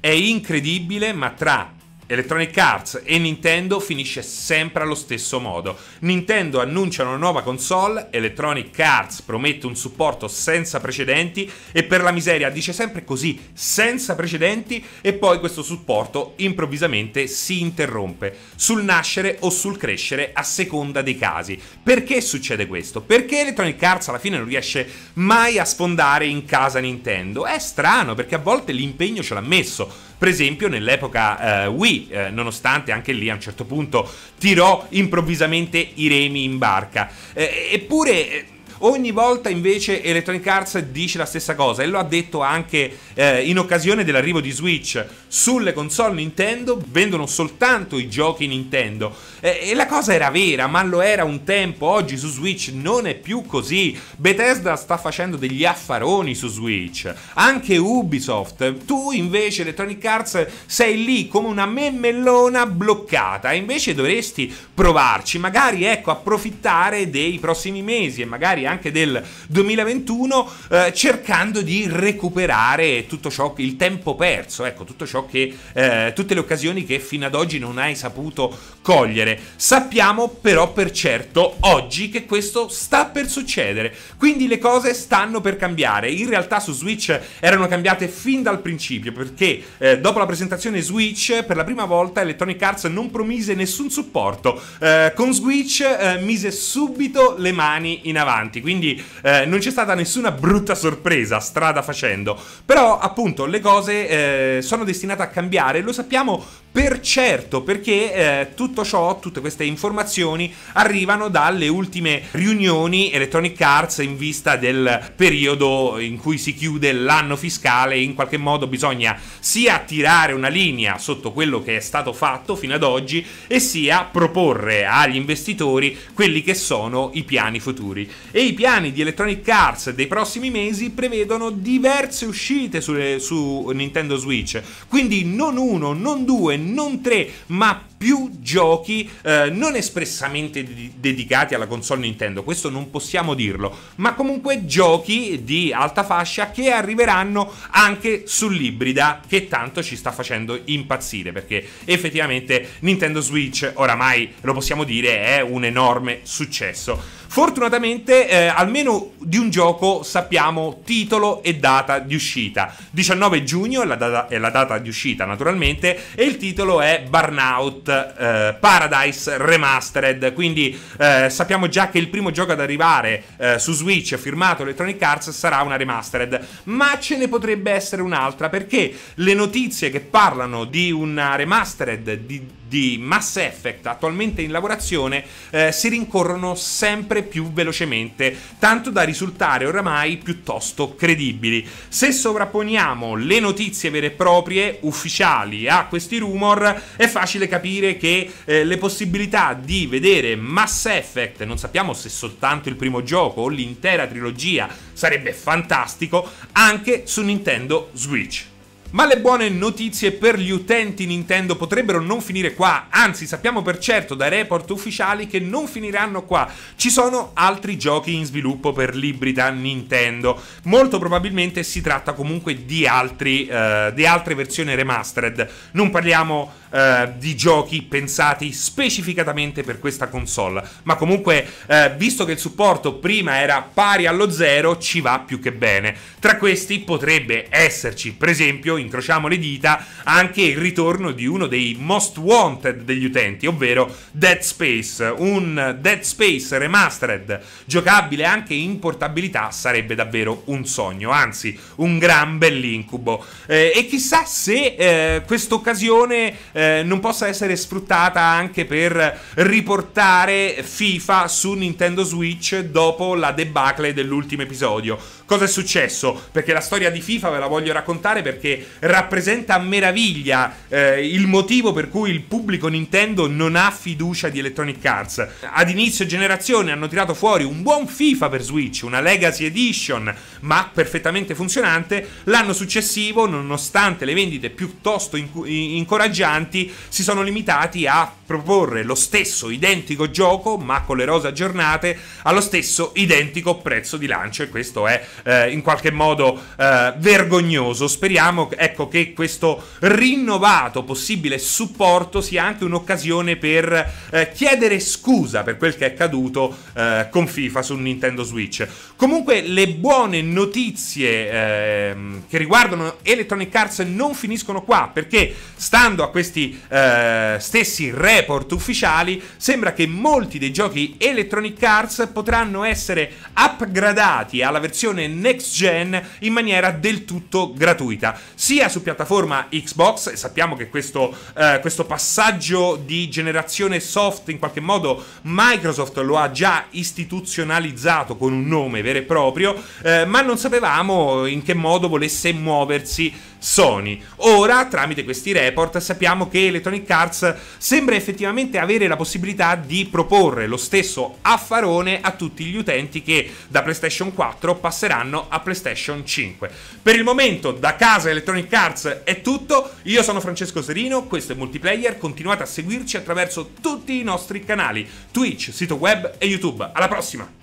È incredibile, ma tra Electronic Arts e Nintendo finisce sempre allo stesso modo. Nintendo annuncia una nuova console, Electronic Arts promette un supporto senza precedenti e per la miseria dice sempre così, senza precedenti e poi questo supporto improvvisamente si interrompe sul nascere o sul crescere a seconda dei casi. Perché succede questo? Perché Electronic Arts alla fine non riesce mai a sfondare in casa Nintendo? È strano perché a volte l'impegno ce l'ha messo per esempio nell'epoca eh, Wii, eh, nonostante anche lì a un certo punto tirò improvvisamente i remi in barca. Eh, eppure eh, Ogni volta invece Electronic Arts dice la stessa cosa e lo ha detto anche eh, in occasione dell'arrivo di Switch. Sulle console Nintendo vendono soltanto i giochi Nintendo. Eh, e la cosa era vera, ma lo era un tempo. Oggi su Switch non è più così. Bethesda sta facendo degli affaroni su Switch. Anche Ubisoft. Tu invece Electronic Arts sei lì come una memmellona bloccata. E invece dovresti provarci, magari ecco, approfittare dei prossimi mesi e magari anche anche del 2021, eh, cercando di recuperare tutto ciò, che il tempo perso, ecco, tutto ciò che, eh, tutte le occasioni che fino ad oggi non hai saputo cogliere. Sappiamo però per certo oggi che questo sta per succedere, quindi le cose stanno per cambiare. In realtà su Switch erano cambiate fin dal principio, perché eh, dopo la presentazione Switch, per la prima volta Electronic Arts non promise nessun supporto. Eh, con Switch eh, mise subito le mani in avanti avanti, quindi eh, non c'è stata nessuna brutta sorpresa strada facendo. Però appunto le cose eh, sono destinate a cambiare, lo sappiamo per certo, perché eh, tutto ciò, tutte queste informazioni arrivano dalle ultime riunioni Electronic Arts in vista del periodo in cui si chiude l'anno fiscale. In qualche modo bisogna sia tirare una linea sotto quello che è stato fatto fino ad oggi e sia proporre agli investitori quelli che sono i piani futuri. E i piani di Electronic Arts dei prossimi mesi prevedono diverse uscite sulle, su Nintendo Switch, quindi non uno, non due, non tre, ma più giochi eh, non espressamente di- dedicati alla console Nintendo, questo non possiamo dirlo, ma comunque giochi di alta fascia che arriveranno anche sull'ibrida che tanto ci sta facendo impazzire, perché effettivamente Nintendo Switch oramai lo possiamo dire è un enorme successo. Fortunatamente, eh, almeno di un gioco sappiamo titolo e data di uscita. 19 giugno è la data, è la data di uscita, naturalmente, e il titolo è Burnout eh, Paradise Remastered. Quindi eh, sappiamo già che il primo gioco ad arrivare eh, su Switch firmato Electronic Arts sarà una remastered. Ma ce ne potrebbe essere un'altra, perché le notizie che parlano di una remastered di di Mass Effect attualmente in lavorazione eh, si rincorrono sempre più velocemente, tanto da risultare oramai piuttosto credibili. Se sovrapponiamo le notizie vere e proprie ufficiali a questi rumor, è facile capire che eh, le possibilità di vedere Mass Effect, non sappiamo se soltanto il primo gioco o l'intera trilogia, sarebbe fantastico anche su Nintendo Switch. Ma le buone notizie per gli utenti Nintendo potrebbero non finire qua, anzi sappiamo per certo dai report ufficiali che non finiranno qua. Ci sono altri giochi in sviluppo per l'ibrida Nintendo, molto probabilmente si tratta comunque di, altri, eh, di altre versioni remastered. Non parliamo eh, di giochi pensati specificatamente per questa console, ma comunque eh, visto che il supporto prima era pari allo zero ci va più che bene. Tra questi potrebbe esserci per esempio incrociamo le dita, anche il ritorno di uno dei most wanted degli utenti, ovvero Dead Space. Un Dead Space remastered, giocabile anche in portabilità, sarebbe davvero un sogno, anzi un gran bell'incubo. Eh, e chissà se eh, questa occasione eh, non possa essere sfruttata anche per riportare FIFA su Nintendo Switch dopo la debacle dell'ultimo episodio. Cosa è successo? Perché la storia di FIFA ve la voglio raccontare perché rappresenta a meraviglia eh, il motivo per cui il pubblico Nintendo non ha fiducia di Electronic Arts. Ad inizio generazione hanno tirato fuori un buon FIFA per Switch, una Legacy Edition, ma perfettamente funzionante. L'anno successivo, nonostante le vendite piuttosto inc- incoraggianti, si sono limitati a proporre lo stesso identico gioco, ma con le rose aggiornate, allo stesso identico prezzo di lancio. E questo è eh, in qualche modo eh, vergognoso. Speriamo ecco, che questo rinnovato possibile supporto sia anche un'occasione per eh, chiedere scusa per quel che è accaduto eh, con FIFA su Nintendo Switch. Comunque le buone notizie ehm, che riguardano Electronic Arts non finiscono qua perché stando a questi eh, stessi report ufficiali sembra che molti dei giochi Electronic Arts potranno essere upgradati alla versione next gen in maniera del tutto gratuita, sia su piattaforma Xbox, e sappiamo che questo, eh, questo passaggio di generazione soft in qualche modo Microsoft lo ha già istituzionalizzato con un nome vero e proprio, eh, ma non sapevamo in che modo volesse muoversi Sony. Ora, tramite questi report, sappiamo che Electronic Arts sembra effettivamente avere la possibilità di proporre lo stesso affarone a tutti gli utenti che da PlayStation 4 passeranno a PlayStation 5. Per il momento, da casa Electronic Arts è tutto. Io sono Francesco Serino, questo è Multiplayer. Continuate a seguirci attraverso tutti i nostri canali, Twitch, sito web e YouTube. Alla prossima!